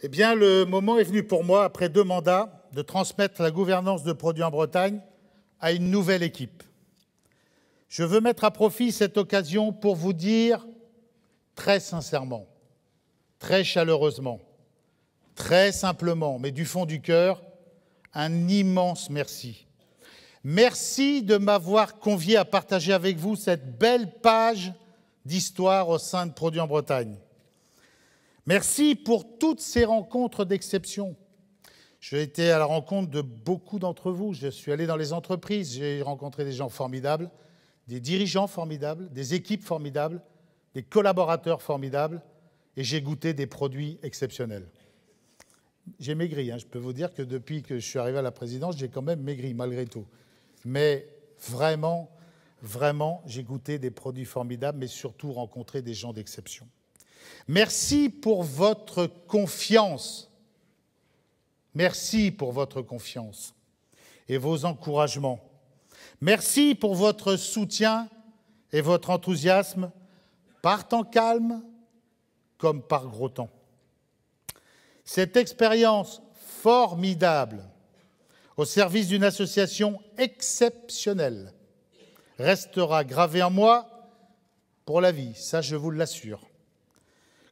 Eh bien, le moment est venu pour moi, après deux mandats, de transmettre la gouvernance de produits en Bretagne à une nouvelle équipe. Je veux mettre à profit cette occasion pour vous dire très sincèrement, très chaleureusement, très simplement, mais du fond du cœur, un immense merci. Merci de m'avoir convié à partager avec vous cette belle page d'histoire au sein de Produits en Bretagne. Merci pour toutes ces rencontres d'exception. J'ai été à la rencontre de beaucoup d'entre vous. Je suis allé dans les entreprises, j'ai rencontré des gens formidables, des dirigeants formidables, des équipes formidables, des collaborateurs formidables, et j'ai goûté des produits exceptionnels. J'ai maigri, hein. je peux vous dire que depuis que je suis arrivé à la présidence, j'ai quand même maigri malgré tout. Mais vraiment, vraiment, j'ai goûté des produits formidables, mais surtout rencontré des gens d'exception. Merci pour votre confiance. Merci pour votre confiance et vos encouragements. Merci pour votre soutien et votre enthousiasme, par temps calme comme par gros temps. Cette expérience formidable au service d'une association exceptionnelle restera gravée en moi pour la vie, ça je vous l'assure.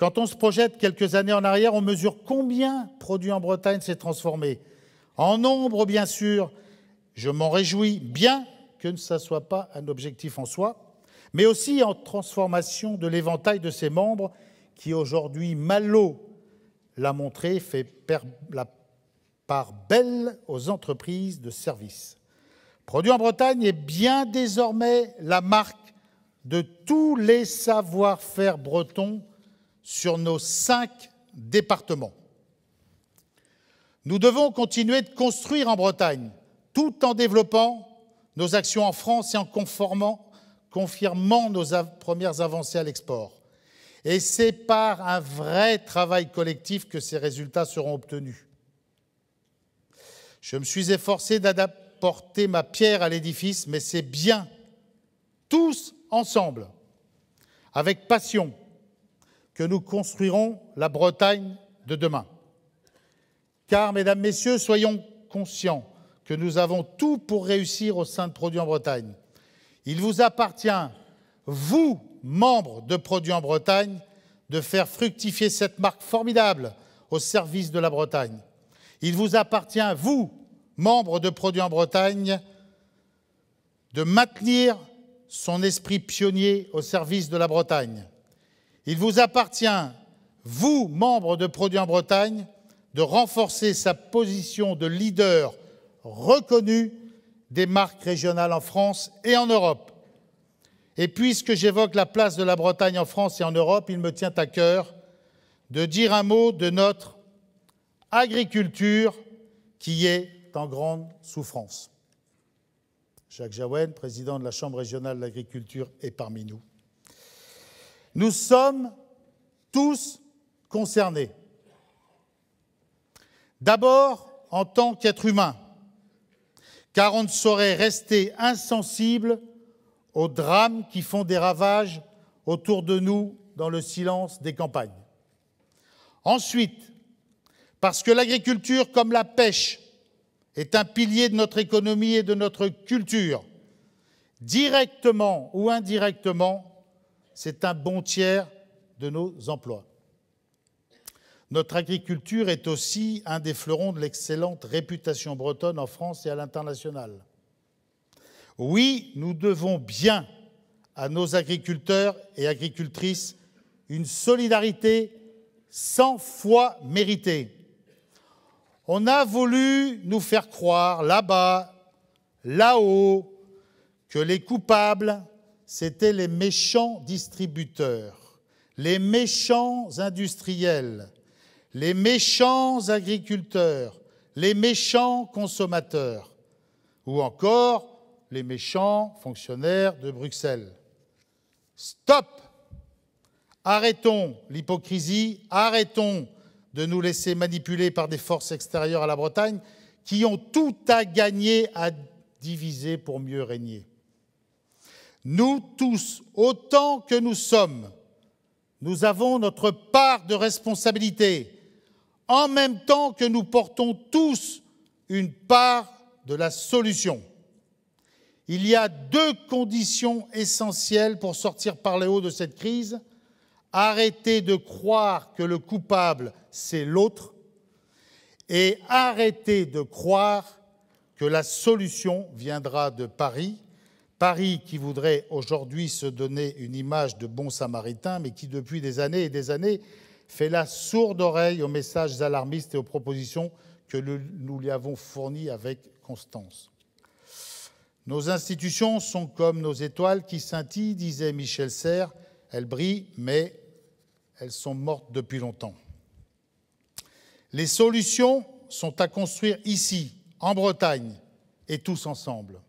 Quand on se projette quelques années en arrière, on mesure combien produit en Bretagne s'est transformé. En nombre, bien sûr. Je m'en réjouis, bien que ce ne soit pas un objectif en soi, mais aussi en transformation de l'éventail de ses membres, qui aujourd'hui, Malo l'a montré, fait la part belle aux entreprises de services. Produit en Bretagne est bien désormais la marque de tous les savoir-faire bretons sur nos cinq départements. Nous devons continuer de construire en Bretagne, tout en développant nos actions en France et en conformant, confirmant nos premières avancées à l'export. Et c'est par un vrai travail collectif que ces résultats seront obtenus. Je me suis efforcé d'apporter ma pierre à l'édifice, mais c'est bien, tous ensemble, avec passion, que nous construirons la Bretagne de demain. Car, mesdames, messieurs, soyons conscients que nous avons tout pour réussir au sein de Produits en Bretagne. Il vous appartient, vous, membres de Produits en Bretagne, de faire fructifier cette marque formidable au service de la Bretagne. Il vous appartient, vous, membres de Produits en Bretagne, de maintenir son esprit pionnier au service de la Bretagne, il vous appartient, vous, membres de Produits en Bretagne, de renforcer sa position de leader reconnu des marques régionales en France et en Europe. Et puisque j'évoque la place de la Bretagne en France et en Europe, il me tient à cœur de dire un mot de notre agriculture qui est en grande souffrance. Jacques Jaouen, président de la Chambre régionale de l'agriculture, est parmi nous. Nous sommes tous concernés. D'abord en tant qu'être humain, car on ne saurait rester insensible aux drames qui font des ravages autour de nous dans le silence des campagnes. Ensuite, parce que l'agriculture, comme la pêche, est un pilier de notre économie et de notre culture, directement ou indirectement, c'est un bon tiers de nos emplois. Notre agriculture est aussi un des fleurons de l'excellente réputation bretonne en France et à l'international. Oui, nous devons bien à nos agriculteurs et agricultrices une solidarité cent fois méritée. On a voulu nous faire croire là-bas, là-haut, que les coupables c'était les méchants distributeurs, les méchants industriels, les méchants agriculteurs, les méchants consommateurs, ou encore les méchants fonctionnaires de Bruxelles. Stop Arrêtons l'hypocrisie, arrêtons de nous laisser manipuler par des forces extérieures à la Bretagne qui ont tout à gagner à diviser pour mieux régner. Nous tous, autant que nous sommes, nous avons notre part de responsabilité, en même temps que nous portons tous une part de la solution. Il y a deux conditions essentielles pour sortir par les hauts de cette crise. Arrêter de croire que le coupable, c'est l'autre, et arrêter de croire que la solution viendra de Paris Paris qui voudrait aujourd'hui se donner une image de bon samaritain, mais qui depuis des années et des années fait la sourde oreille aux messages alarmistes et aux propositions que nous lui avons fournies avec constance. Nos institutions sont comme nos étoiles qui scintillent, disait Michel Serres. Elles brillent, mais elles sont mortes depuis longtemps. Les solutions sont à construire ici, en Bretagne, et tous ensemble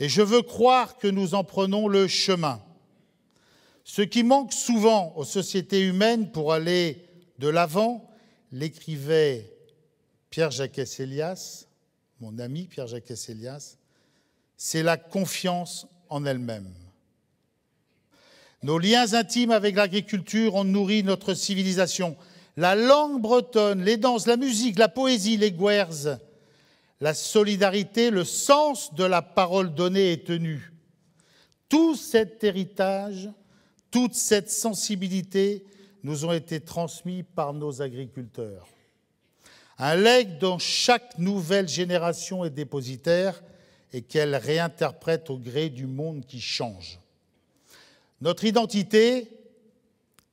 et je veux croire que nous en prenons le chemin. Ce qui manque souvent aux sociétés humaines pour aller de l'avant, l'écrivait Pierre-Jacques Elias, mon ami Pierre-Jacques Elias, c'est la confiance en elle-même. Nos liens intimes avec l'agriculture ont nourri notre civilisation. La langue bretonne, les danses, la musique, la poésie, les guerres, la solidarité, le sens de la parole donnée est tenu. Tout cet héritage, toute cette sensibilité nous ont été transmis par nos agriculteurs. Un leg dont chaque nouvelle génération est dépositaire et qu'elle réinterprète au gré du monde qui change. Notre identité,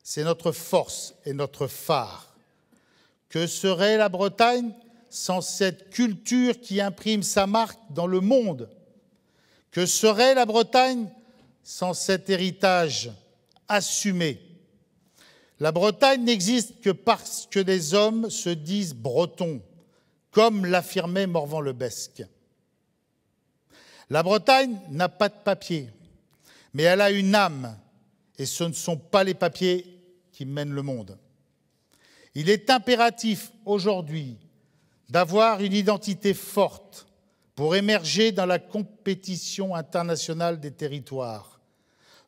c'est notre force et notre phare. Que serait la Bretagne sans cette culture qui imprime sa marque dans le monde Que serait la Bretagne sans cet héritage assumé La Bretagne n'existe que parce que les hommes se disent bretons, comme l'affirmait Morvan Lebesque. La Bretagne n'a pas de papier, mais elle a une âme, et ce ne sont pas les papiers qui mènent le monde. Il est impératif aujourd'hui d'avoir une identité forte pour émerger dans la compétition internationale des territoires.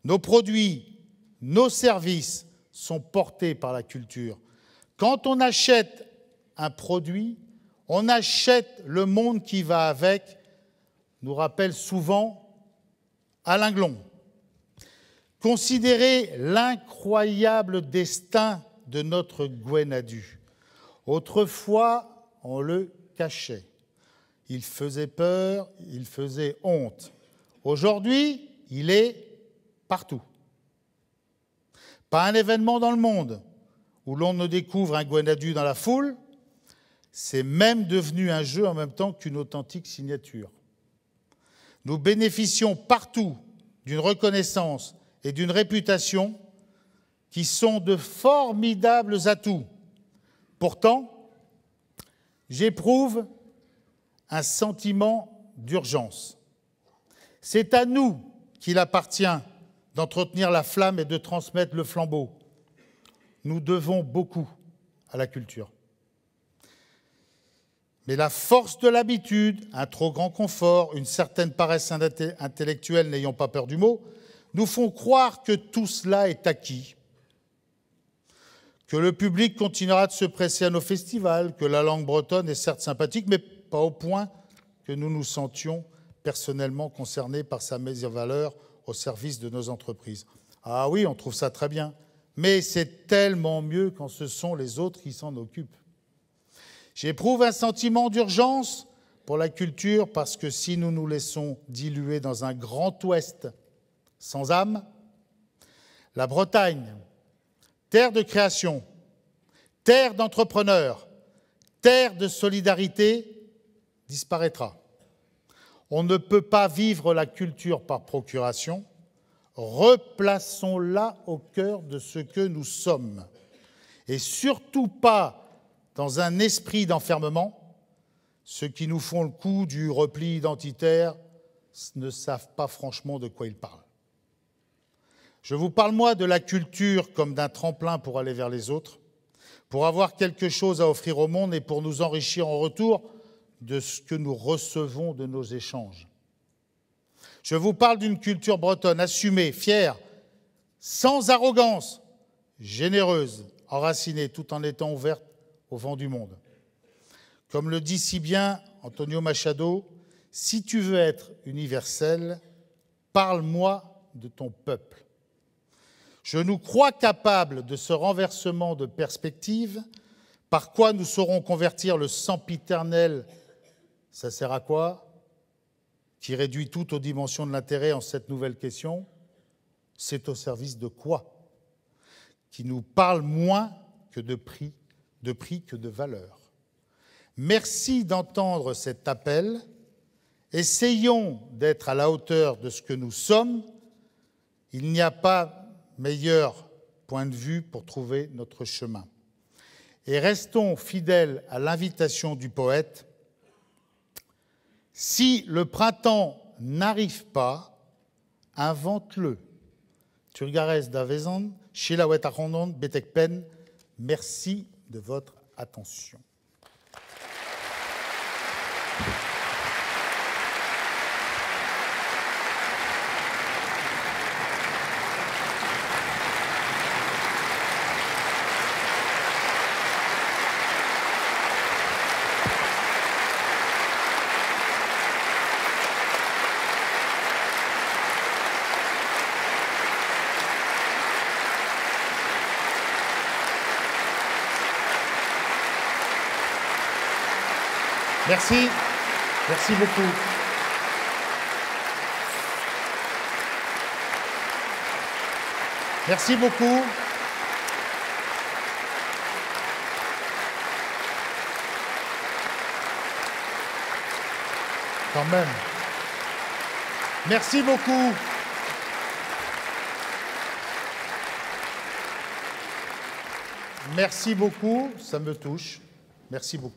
Nos produits, nos services sont portés par la culture. Quand on achète un produit, on achète le monde qui va avec, nous rappelle souvent Alain Glon. Considérez l'incroyable destin de notre Gwenadu, autrefois on le cachait. Il faisait peur, il faisait honte. Aujourd'hui, il est partout. Pas un événement dans le monde où l'on ne découvre un Guenadu dans la foule. C'est même devenu un jeu en même temps qu'une authentique signature. Nous bénéficions partout d'une reconnaissance et d'une réputation qui sont de formidables atouts. Pourtant, j'éprouve un sentiment d'urgence. C'est à nous qu'il appartient d'entretenir la flamme et de transmettre le flambeau. Nous devons beaucoup à la culture. Mais la force de l'habitude, un trop grand confort, une certaine paresse intellectuelle n'ayant pas peur du mot, nous font croire que tout cela est acquis, que le public continuera de se presser à nos festivals, que la langue bretonne est certes sympathique, mais pas au point que nous nous sentions personnellement concernés par sa mise en valeur au service de nos entreprises. Ah oui, on trouve ça très bien, mais c'est tellement mieux quand ce sont les autres qui s'en occupent. J'éprouve un sentiment d'urgence pour la culture parce que si nous nous laissons diluer dans un grand ouest sans âme, la Bretagne, terre de création, terre d'entrepreneurs, terre de solidarité, disparaîtra. On ne peut pas vivre la culture par procuration. Replaçons-la au cœur de ce que nous sommes. Et surtout pas dans un esprit d'enfermement. Ceux qui nous font le coup du repli identitaire ne savent pas franchement de quoi ils parlent. Je vous parle, moi, de la culture comme d'un tremplin pour aller vers les autres, pour avoir quelque chose à offrir au monde et pour nous enrichir en retour de ce que nous recevons de nos échanges. Je vous parle d'une culture bretonne assumée, fière, sans arrogance, généreuse, enracinée, tout en étant ouverte au vent du monde. Comme le dit si bien Antonio Machado, si tu veux être universel, parle-moi de ton peuple. Je nous crois capables de ce renversement de perspective, par quoi nous saurons convertir le sempiternel, ça sert à quoi Qui réduit tout aux dimensions de l'intérêt en cette nouvelle question, c'est au service de quoi Qui nous parle moins que de prix, de prix que de valeur. Merci d'entendre cet appel. Essayons d'être à la hauteur de ce que nous sommes. Il n'y a pas meilleur point de vue pour trouver notre chemin. Et restons fidèles à l'invitation du poète. Si le printemps n'arrive pas, invente-le. Turgares d'Avezan, Shilawet Arondon, Betekpen, merci de votre attention. Merci. Merci beaucoup. Merci beaucoup. Quand même. Merci beaucoup. Merci beaucoup, ça me touche. Merci beaucoup.